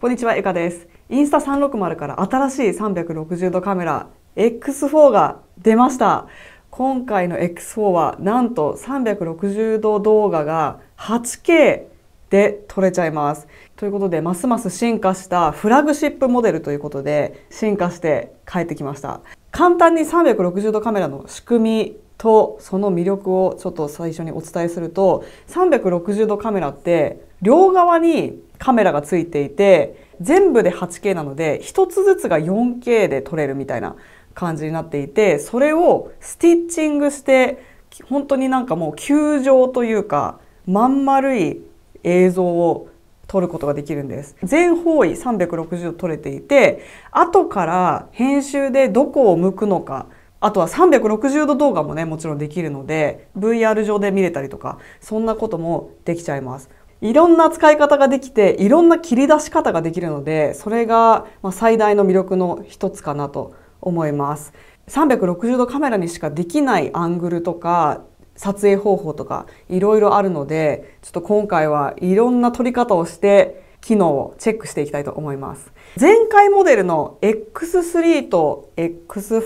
こんにちは、ゆかです。インスタ360から新しい360度カメラ X4 が出ました。今回の X4 はなんと360度動画が 8K で撮れちゃいます。ということで、ますます進化したフラグシップモデルということで、進化して帰ってきました。簡単に360度カメラの仕組みとその魅力をちょっと最初にお伝えすると、360度カメラって両側にカメラがついていて全部で 8K なので1つずつが 4K で撮れるみたいな感じになっていてそれをスティッチングして本当になんかもう球状というかまん丸い映像を撮ることができるんです全方位360度撮れていて後から編集でどこを向くのかあとは360度動画もねもちろんできるので VR 上で見れたりとかそんなこともできちゃいますいろんな使い方ができていろんな切り出し方ができるのでそれが最大の魅力の一つかなと思います360度カメラにしかできないアングルとか撮影方法とかいろいろあるのでちょっと今回はいろんな撮り方をして機能をチェックしていきたいと思います前回モデルの X3 と X4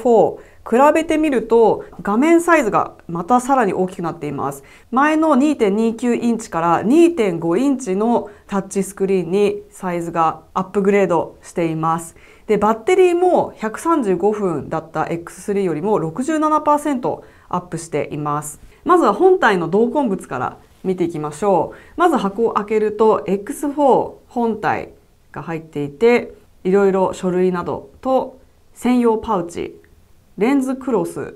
比べてみると画面サイズがまたさらに大きくなっています前の2.29インチから2.5インチのタッチスクリーンにサイズがアップグレードしていますでバッテリーも135分だった X3 よりも67%アップしていますまずは本体の同梱物から見ていきましょうまず箱を開けると X4 本体が入っていていろいろ書類などと専用パウチレンズクロス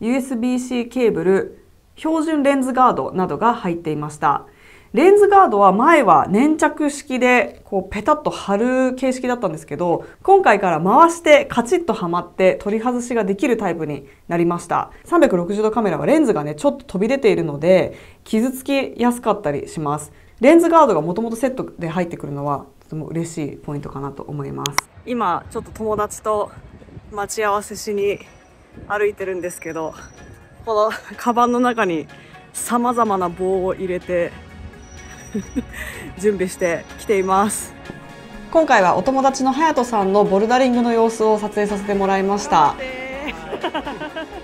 USB-C ケーブル標準レンズガードなどが入っていましたレンズガードは前は粘着式でこうペタッと貼る形式だったんですけど今回から回してカチッとはまって取り外しができるタイプになりました360度カメラはレンズがねちょっと飛び出ているので傷つきやすかったりしますレンズガードがもともとセットで入ってくるのはとても嬉しいポイントかなと思います今ちょっと友達と待ち合わせしに歩いてるんですけどこのカバンの中にさまざまな棒を入れて 準備してきています今回はお友達の隼人さんのボルダリングの様子を撮影させてもらいました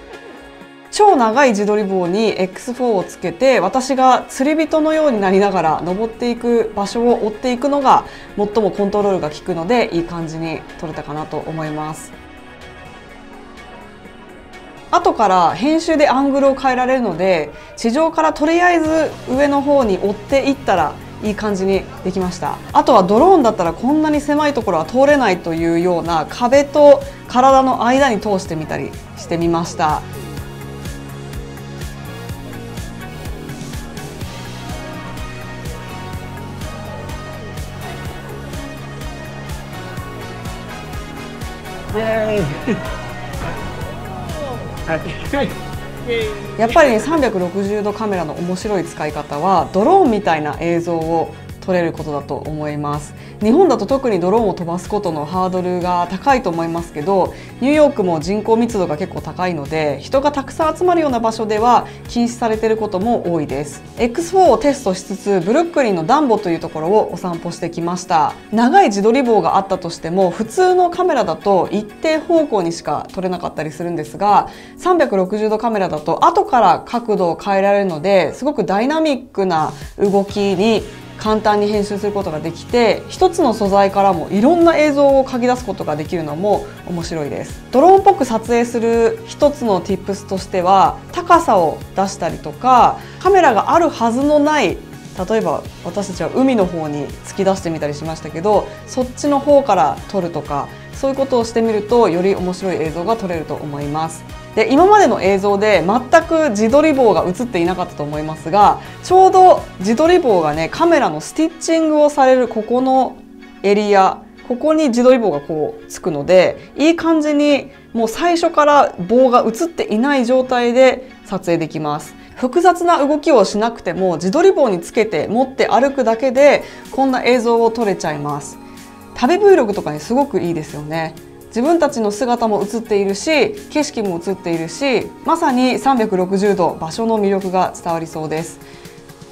超長い自撮り棒に X4 をつけて私が釣り人のようになりながら登っていく場所を追っていくのが最もコントロールが効くのでいい感じに撮れたかなと思います。後から編集でアングルを変えられるので地上からとりあえず上の方に追っていったらいい感じにできましたあとはドローンだったらこんなに狭いところは通れないというような壁と体の間に通してみたりしてみました やっぱりね360度カメラの面白い使い方はドローンみたいな映像を撮れることだと思います日本だと特にドローンを飛ばすことのハードルが高いと思いますけどニューヨークも人口密度が結構高いので人がたくさん集まるような場所では禁止されていることも多いです X4 をテストしつつブルックリンのダンボというところをお散歩してきました長い自撮り棒があったとしても普通のカメラだと一定方向にしか撮れなかったりするんですが360度カメラだと後から角度を変えられるのですごくダイナミックな動きに簡単に編集することができて一つの素材からもいろんな映像を書き出すことができるのも面白いですドローンっぽく撮影する一つの tips としては高さを出したりとかカメラがあるはずのない例えば私たちは海の方に突き出してみたりしましたけどそっちの方から撮るとかそういうことをしてみるとより面白い映像が撮れると思いますで今までの映像で全く自撮り棒が映っていなかったと思いますがちょうど自撮り棒がねカメラのスティッチングをされるここのエリアここに自撮り棒がこうつくのでいい感じにもう最初から棒が映っていない状態で撮影できます複雑な動きをしなくても自撮り棒につけて持って歩くだけでこんな映像を撮れちゃいます旅 Vlog とかにすごくいいですよね自分たちの姿も映っているし景色も映っているしまさに360度場所の魅力が伝わりそうです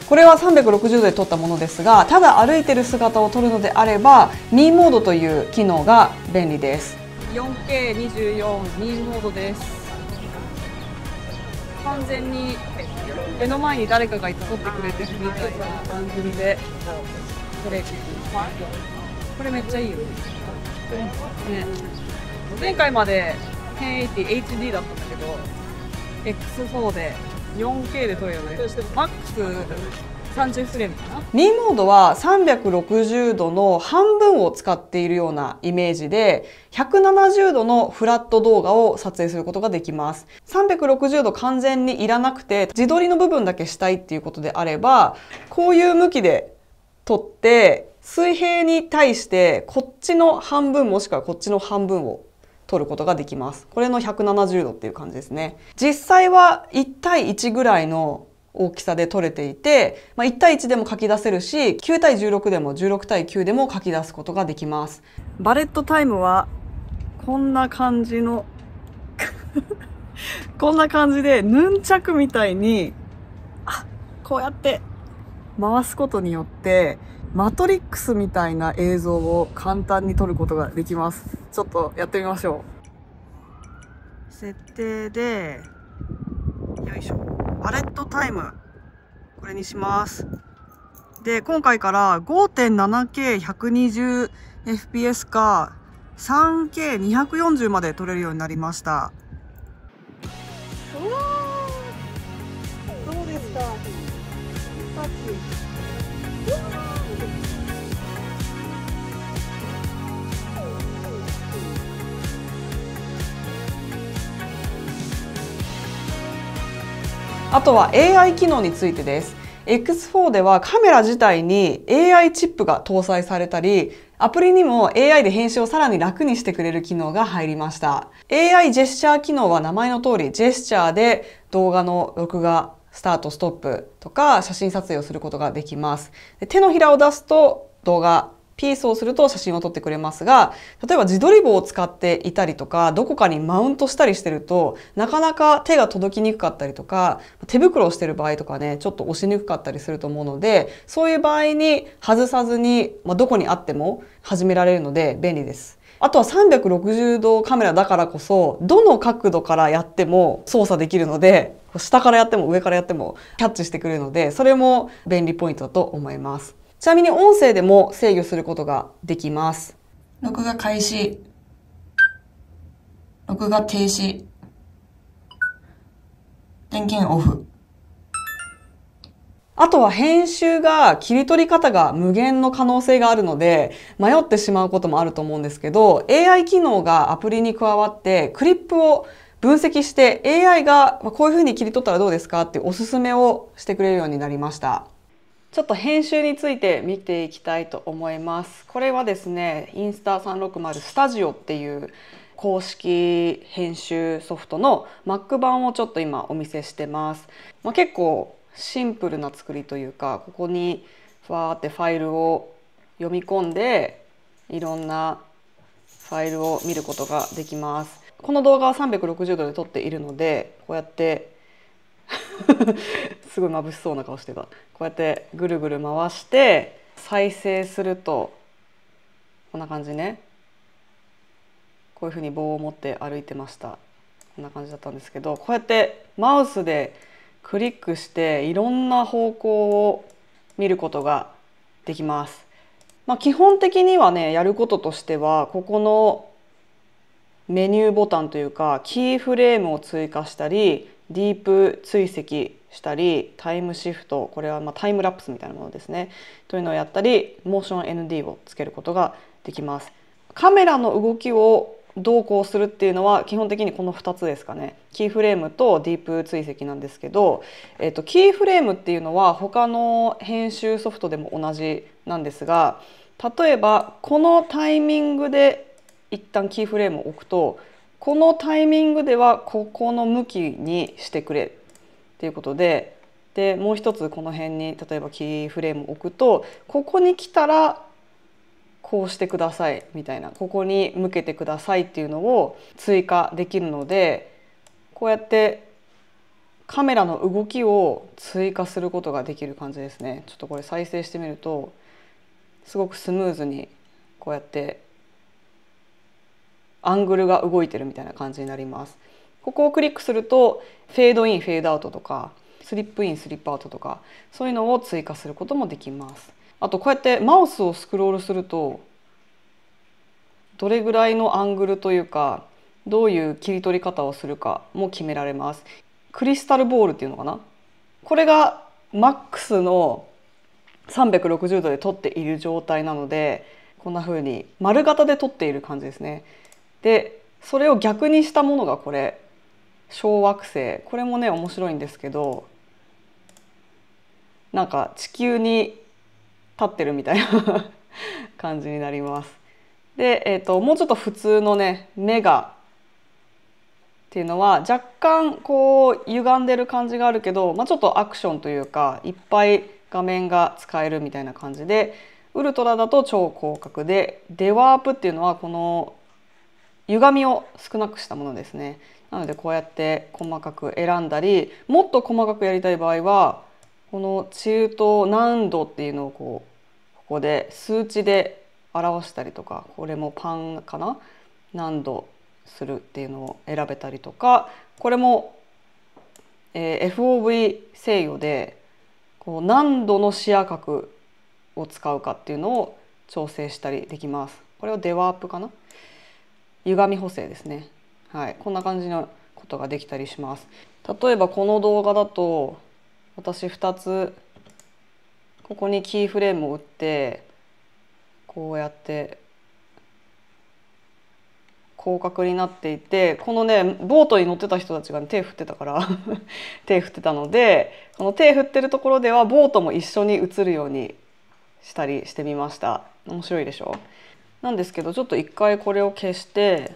これは360度で撮ったものですがただ歩いてる姿を撮るのであれば Me モードという機能が便利です 4K24 ミーモードです完全に目の前に誰かがいて撮ってくれてるみたいなでれすこれめっちゃいいよね、ね、前回まで 1080HD だったんだけど X4 で 4K で撮るよねマックス30フレームかな2モードは360度の半分を使っているようなイメージで170度のフラット動画を撮影することができます360度完全にいらなくて自撮りの部分だけしたいっていうことであればこういう向きで撮って水平に対してこっちの半分もしくはこっちの半分を取ることができます。これの170度っていう感じですね。実際は1対1ぐらいの大きさで取れていて、まあ、1対1でも書き出せるし9対16でも16対9でも書き出すことができますバレットタイムはこんな感じの こんな感じでヌンチャクみたいにあこうやって回すことによってマトリックスみたいな映像を簡単に撮ることができます。ちょっとやってみましょう。設定で、よいしょ。パレットタイム。これにします。で、今回から 5.7K120fps か 3K240 まで撮れるようになりました。うわどうですかあとは AI 機能についてです X4 ではカメラ自体に AI チップが搭載されたりアプリにも AI で編集をさらに楽にしてくれる機能が入りました AI ジェスチャー機能は名前の通りジェスチャーで動画の録画スタートストップとか写真撮影をすることができます手のひらを出すと動画ピースをすると写真を撮ってくれますが、例えば自撮り棒を使っていたりとか、どこかにマウントしたりしてると、なかなか手が届きにくかったりとか、手袋をしてる場合とかね、ちょっと押しにくかったりすると思うので、そういう場合に外さずに、まあ、どこにあっても始められるので便利です。あとは360度カメラだからこそ、どの角度からやっても操作できるので、下からやっても上からやってもキャッチしてくれるので、それも便利ポイントだと思います。ちなみに音声でも制御することができます。録画開始。録画停止。電源オフ。あとは編集が切り取り方が無限の可能性があるので迷ってしまうこともあると思うんですけど AI 機能がアプリに加わってクリップを分析して AI がこういうふうに切り取ったらどうですかっておすすめをしてくれるようになりました。ちょっと編集について見ていきたいと思います。これはですね、インスタ360スタジオっていう公式編集ソフトの Mac 版をちょっと今お見せしてます。まあ、結構シンプルな作りというか、ここにふわーってファイルを読み込んで、いろんなファイルを見ることができます。この動画は360度で撮っているので、こうやって すごい眩しそうな顔してたこうやってぐるぐる回して再生するとこんな感じねこういうふうに棒を持って歩いてましたこんな感じだったんですけどこうやってマウスでクリックしていろんな方向を見ることができます。まあ、基本的にはねやることとしてはここのメニューボタンというかキーフレームを追加したりディープ追跡したりタイムシフトこれはまタイムラプスみたいなものですねというのをやったりモーション ND をつけることができます。カメラの動きをどうこうするっていうのは基本的にこの2つですかねキーフレームとディープ追跡なんですけど、えっと、キーフレームっていうのは他の編集ソフトでも同じなんですが例えばこのタイミングで一旦キーフレームを置くとこのタイミングではここの向きにしてくれっていうことででもう一つこの辺に例えばキーフレームを置くとここに来たらこうしてくださいみたいなここに向けてくださいっていうのを追加できるのでこうやってカメラの動きを追加することができる感じですねちょっとこれ再生してみるとすごくスムーズにこうやってアングルが動いてるみたいな感じになりますここをクリックするとフェードインフェードアウトとかスリップインスリップアウトとかそういうのを追加することもできますあとこうやってマウスをスクロールするとどれぐらいのアングルというかどういう切り取り方をするかも決められますクリスタルボールっていうのかなこれがマックスの360度で撮っている状態なのでこんな風に丸型で撮っている感じですねでそれを逆にしたものがこれ小惑星これもね面白いんですけどなんか地球に立ってるみたいな 感じになります。で、えーと、もうちょっと普通のね目がっていうのは若干こう歪んでる感じがあるけど、まあ、ちょっとアクションというかいっぱい画面が使えるみたいな感じでウルトラだと超広角でデワープっていうのはこの歪みを少なくしたものですねなのでこうやって細かく選んだりもっと細かくやりたい場合はこの中と難度っていうのをこうここで数値で表したりとかこれもパンかな難度するっていうのを選べたりとかこれも、えー、FOV 制御でこう何度の視野角を使うかっていうのを調整したりできます。これをデワープかな歪み補正ですねはいこんな感じのことができたりします例えばこの動画だと私2つここにキーフレームを打ってこうやって広角になっていてこのねボートに乗ってた人たちが、ね、手振ってたから 手振ってたのでこの手振ってるところではボートも一緒に映るようにしたりしてみました面白いでしょうなんですけどちょっと一回これを消して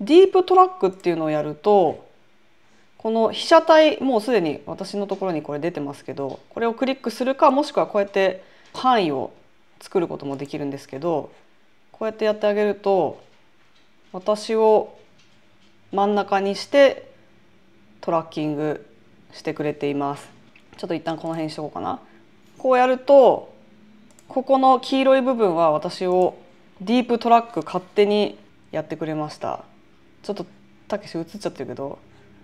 ディープトラックっていうのをやるとこの被写体もうすでに私のところにこれ出てますけどこれをクリックするかもしくはこうやって範囲を作ることもできるんですけどこうやってやってあげると私を真ん中にしてトラッキングしてくれています。ちょっと一旦この辺にしとこうかな。こうやるとここの黄色い部分は私をディープトラック勝手にやってくれましたちょっとたけし映っちゃってるけど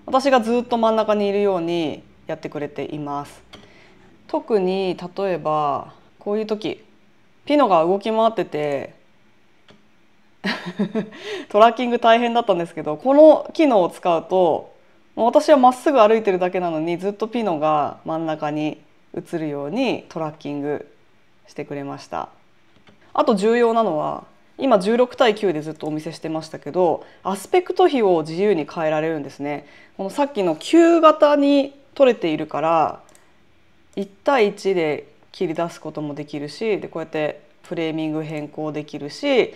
私がずっと真ん中にいるようにやってくれています特に例えばこういう時ピノが動き回ってて トラッキング大変だったんですけどこの機能を使うと私はまっすぐ歩いてるだけなのにずっとピノが真ん中に映るようにトラッキングしてくれましたあと重要なのは今16対9でずっとお見せしてましたけどアスペクト比を自由に変えられるんですねこのさっきの9型に取れているから1対1で切り出すこともできるしでこうやってフレーミング変更できるし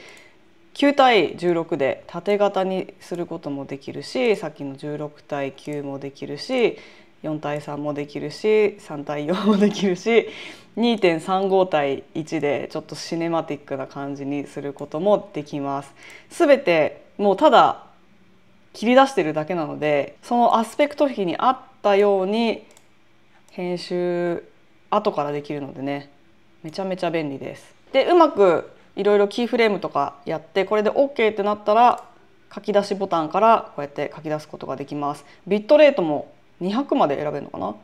9対16で縦型にすることもできるしさっきの16対9もできるし4対3もできるし3対4もできるし2.35対1でちょっとシネマティックな感じにすることもできます。すべてもうただ切り出してるだけなのでそのアスペクト比に合ったように編集後からできるのでねめちゃめちゃ便利です。でうまくいろいろキーフレームとかやってこれで OK ってなったら書き出しボタンからこうやって書き出すことができます。ビットレートも200まで選べるのかな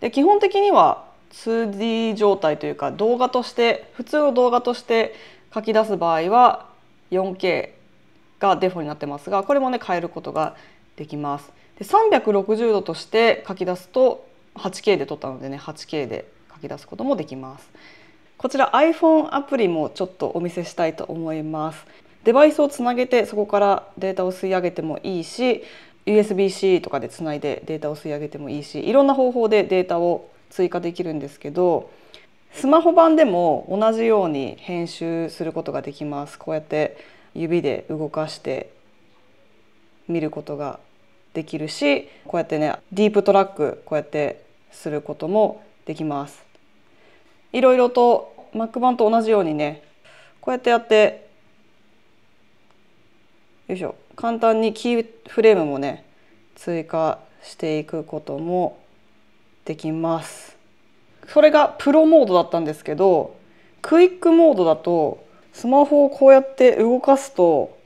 で基本的には 2D 状態というか動画として普通の動画として書き出す場合は 4K がデフォになってますがこれもね変えることができます。で360度として書き出すと 8K で撮ったのでね 8K で書き出すこともできます。こちら iPhone アプリもちょっとお見せしたいと思います。デバイスをつなげてそこからデータを吸い上げてもいいし USB-C とかでつないでデータを吸い上げてもいいしいろんな方法でデータを追加できるんですけどスマホ版でも同じように編集することができますこうやって指で動かして見ることができるしこうやってねディープトラックこうやってすることもできますいろいろと Mac 版と同じようにねこうやってやってよいしょ簡単にキーフレームもね追加していくこともできます。それがプロモードだったんですけどクイックモードだとスマホをこうやって動かすと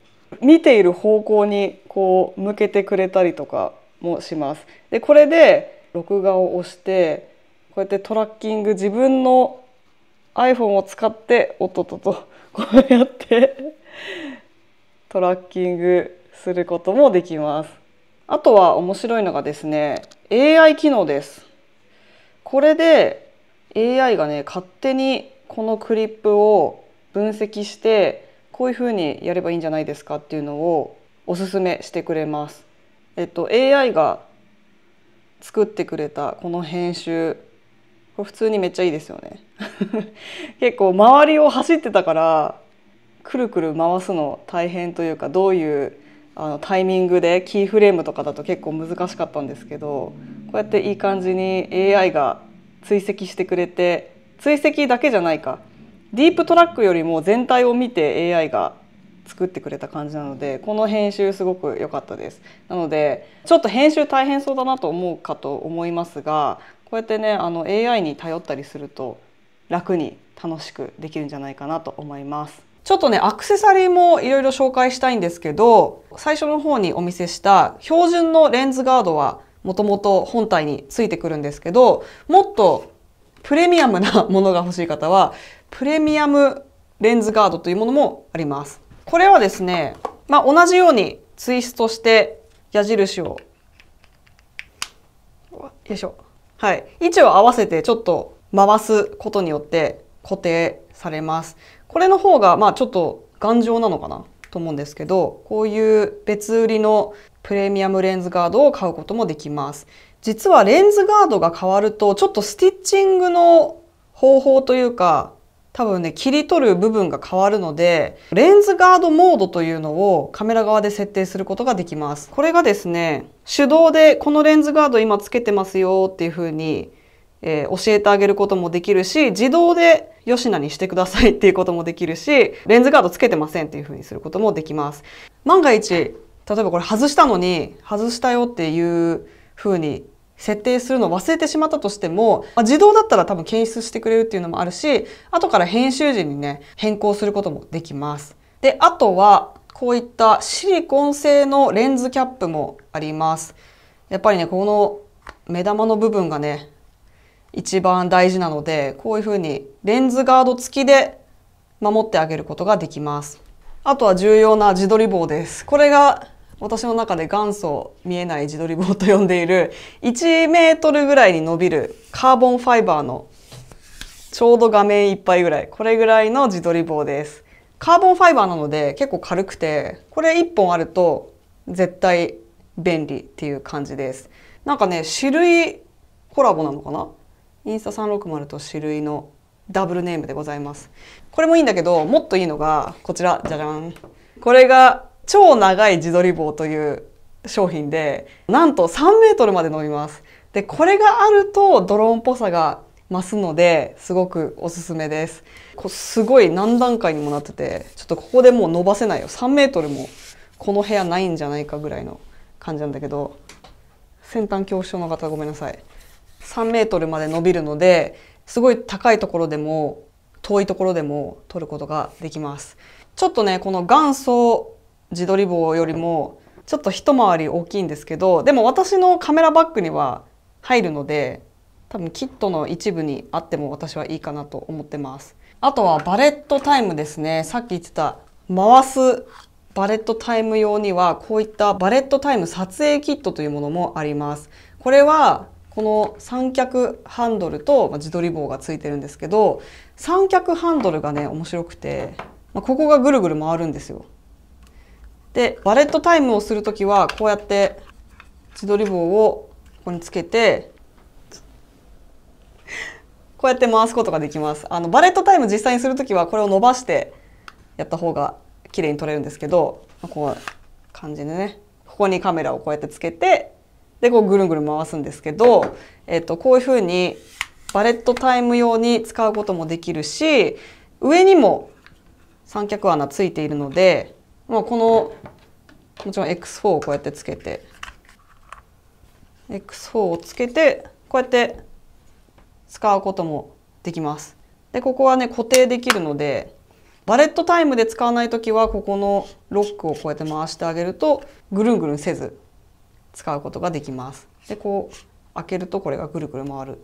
見ている方向にこう向けてくれたりとかもします。でこれで録画を押してこうやってトラッキング自分の iPhone を使っておっとっととこうやってトラッキングすることもできます。あとは面白いのがですね AI 機能です。これで AI がね勝手にこのクリップを分析してこういうふうにやればいいんじゃないですかっていうのをおすすめしてくれます。えっと、AI が作ってくれたこの編集これ普通にめっちゃいいですよね 結構周りを走ってたからくるくる回すの大変というかどういうあのタイミングでキーフレームとかだと結構難しかったんですけどこうやっていい感じに AI が追跡してくれて追跡だけじゃないかディープトラックよりも全体を見て AI が作ってくれた感じなのでこの編集すごく良かったですなのでちょっと編集大変そうだなと思うかと思いますがこうやってねあの AI に頼ったりすると楽に楽しくできるんじゃないかなと思いますちょっとね、アクセサリーもいろいろ紹介したいんですけど、最初の方にお見せした標準のレンズガードはもともと本体についてくるんですけど、もっとプレミアムなものが欲しい方は、プレミアムレンズガードというものもあります。これはですね、まあ、同じようにツイストして矢印を、よいしょ。はい。位置を合わせてちょっと回すことによって固定されます。これの方がまあちょっと頑丈なのかなと思うんですけどこういう別売りのプレミアムレンズガードを買うこともできます実はレンズガードが変わるとちょっとスティッチングの方法というか多分ね切り取る部分が変わるのでレンズガードモードというのをカメラ側で設定することができますこれがですね手動でこのレンズガード今つけてますよっていう風にえー、教えてあげることもできるし、自動でよしなにしてくださいっていうこともできるし、レンズガードつけてませんっていうふうにすることもできます。万が一、例えばこれ外したのに、外したよっていうふうに設定するのを忘れてしまったとしても、まあ、自動だったら多分検出してくれるっていうのもあるし、後から編集時にね、変更することもできます。で、あとは、こういったシリコン製のレンズキャップもあります。やっぱりね、この目玉の部分がね、一番大事なのでこういうふうにレンズガード付きで守ってあげることができますあとは重要な自撮り棒ですこれが私の中で元祖見えない自撮り棒と呼んでいる1メートルぐらいに伸びるカーボンファイバーのちょうど画面いっぱいぐらいこれぐらいの自撮り棒ですカーボンファイバーなので結構軽くてこれ1本あると絶対便利っていう感じですなんかね種類コラボなのかなインスタ360と種類のダブルネームでございますこれもいいんだけどもっといいのがこちらじゃじゃんこれが超長い自撮り棒という商品でなんと3メートルまで伸びますでこれがあるとドローンっぽさが増すのですごくおすすめですこすごい何段階にもなっててちょっとここでもう伸ばせないよ3メートルもこの部屋ないんじゃないかぐらいの感じなんだけど先端恐怖症の方ごめんなさい3メートルまで伸びるのですごい高いところでも遠いところでも取ることができますちょっとねこの元祖自撮り棒よりもちょっと一回り大きいんですけどでも私のカメラバッグには入るので多分キットの一部にあっても私はいいかなと思ってますあとはバレットタイムですねさっき言ってた回すバレットタイム用にはこういったバレットタイム撮影キットというものもありますこれはこの三脚ハンドルと、自撮り棒がついてるんですけど三脚ハンドルがね面白くて、ここがぐるぐる回るんですよ。でバレットタイムをする時はこうやって自撮り棒をここにつけてこうやって回すことができます。あのバレットタイム実際にする時はこれを伸ばしてやった方が綺麗に撮れるんですけど、こう感じでねここにカメラをこうやってつけてでこうぐるんぐるん回すんですけど、えっと、こういうふうにバレットタイム用に使うこともできるし上にも三脚穴ついているので、まあ、このもちろん X4 をこうやってつけて X4 をつけてこうやって使うこともできます。でここはね固定できるのでバレットタイムで使わない時はここのロックをこうやって回してあげるとぐるんぐるんせず使うことができます。でこう開けるとこれがぐるぐる回る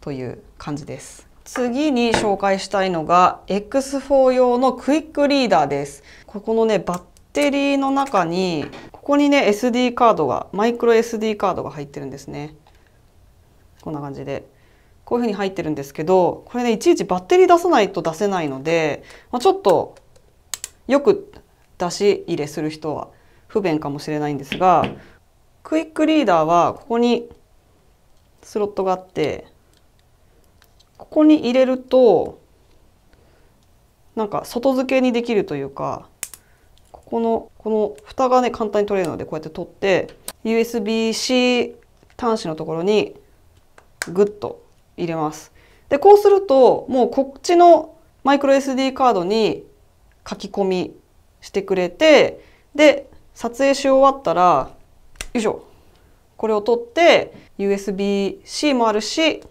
という感じです。次に紹介したいのが X4 用のクイックリーダーです。ここのねバッテリーの中にここにね SD カードがマイクロ SD カードが入ってるんですね。こんな感じで。こういうふうに入ってるんですけど、これね、いちいちバッテリー出さないと出せないので、まあ、ちょっとよく出し入れする人は不便かもしれないんですが、クイックリーダーはここにスロットがあってここに入れるとなんか外付けにできるというかここのこの蓋がね簡単に取れるのでこうやって取って USB-C 端子のところにグッと入れます。でこうするともうこっちのマイクロ SD カードに書き込みしてくれてで撮影し終わったら以上これを取って USB-C もあるし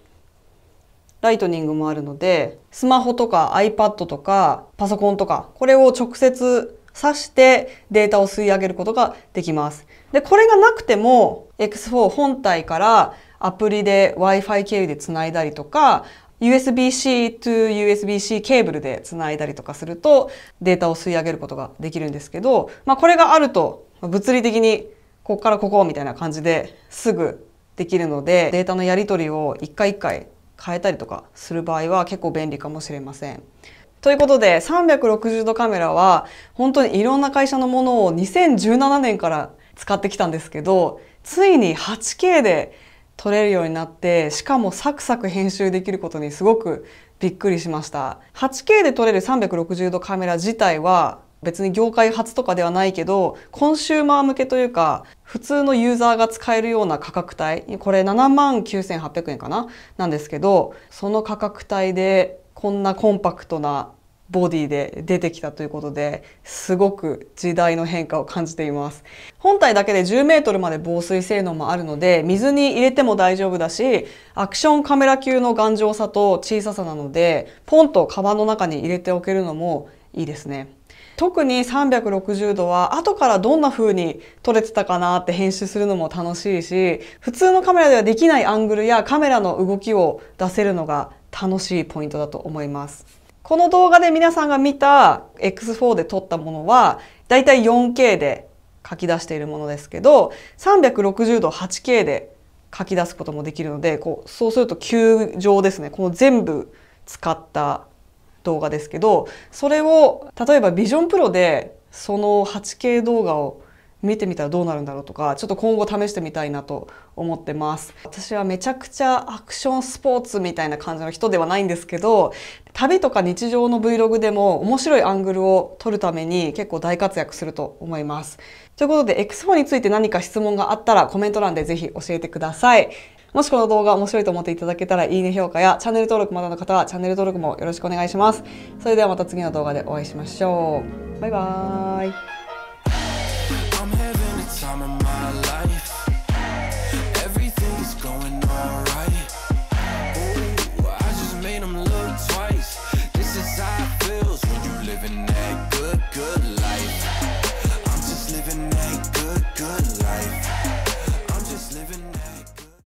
ライトニングもあるのでスマホとか iPad とかパソコンとかこれを直接挿してデータを吸い上げることができます。で、これがなくても X4 本体からアプリで Wi-Fi 経由でつないだりとか USB-C to USB-C ケーブルでつないだりとかするとデータを吸い上げることができるんですけど、まあこれがあると物理的にここからここみたいな感じですぐできるのでデータのやり取りを一回一回変えたりとかする場合は結構便利かもしれません。ということで360度カメラは本当にいろんな会社のものを2017年から使ってきたんですけどついに 8K で撮れるようになってしかもサクサク編集できることにすごくびっくりしました 8K で撮れる360度カメラ自体は別に業界初とかではないけどコンシューマー向けというか普通のユーザーが使えるような価格帯これ7万9800円かななんですけどその価格帯でこんなコンパクトなボディで出てきたということですごく時代の変化を感じています本体だけで10メートルまで防水性能もあるので水に入れても大丈夫だしアクションカメラ級の頑丈さと小ささなのでポンとカバンの中に入れておけるのもいいですね特に360度は後からどんな風に撮れてたかなって編集するのも楽しいし普通のカメラではできないアングルやカメラの動きを出せるのが楽しいポイントだと思います。この動画で皆さんが見た X4 で撮ったものはだいたい 4K で書き出しているものですけど360度 8K で書き出すこともできるのでこうそうすると球状ですねこの全部使った動画ですけどそれを例えばビジョンプロでその 8K 動画を見てみたらどうなるんだろうとかちょっと今後試してみたいなと思ってます私はめちゃくちゃアクションスポーツみたいな感じの人ではないんですけど旅とか日常の Vlog でも面白いアングルを撮るために結構大活躍すると思いますということで X4 について何か質問があったらコメント欄で是非教えてくださいもしこの動画面白いと思っていただけたらいいね評価やチャンネル登録まだの方はチャンネル登録もよろしくお願いします。それではまた次の動画でお会いしましょう。バイバーイ。